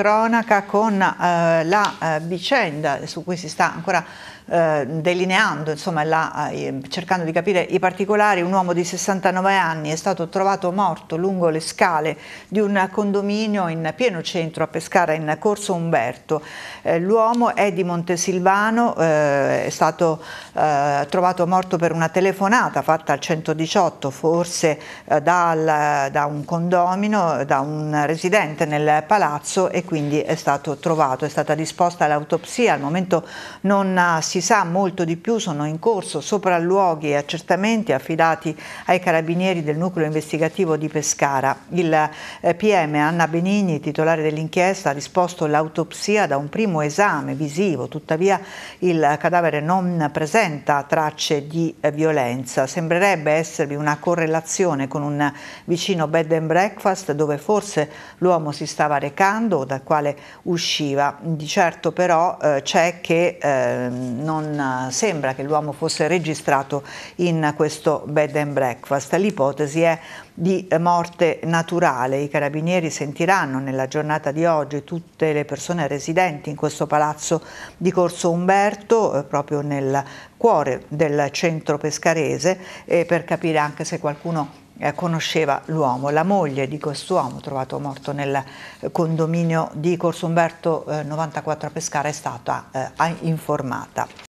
cronaca con eh, la eh, vicenda su cui si sta ancora eh, delineando, insomma, la, eh, cercando di capire i particolari, un uomo di 69 anni è stato trovato morto lungo le scale di un condominio in pieno centro a Pescara in Corso Umberto. Eh, l'uomo è di Montesilvano, è stato trovato morto per una telefonata fatta al 118 forse dal, da un condomino, da un residente nel palazzo e quindi è stato trovato. È stata disposta l'autopsia, al momento non eh, si sa molto di più, sono in corso sopralluoghi e accertamenti affidati ai carabinieri del nucleo investigativo di Pescara. Il eh, PM Anna Benigni, titolare dell'inchiesta, ha disposto l'autopsia da un primo esame visivo, tuttavia il cadavere non presenta tracce di eh, violenza. Sembrerebbe esservi una correlazione con un vicino bed and breakfast dove forse l'uomo si stava recando o da dal quale usciva. Di certo però eh, c'è che eh, non sembra che l'uomo fosse registrato in questo bed and breakfast. L'ipotesi è di morte naturale. I carabinieri sentiranno nella giornata di oggi tutte le persone residenti in questo palazzo di Corso Umberto, eh, proprio nel cuore del centro pescarese, eh, per capire anche se qualcuno eh, conosceva l'uomo, la moglie di quest'uomo trovato morto nel condominio di Corso Umberto eh, 94 a Pescara è stata eh, informata.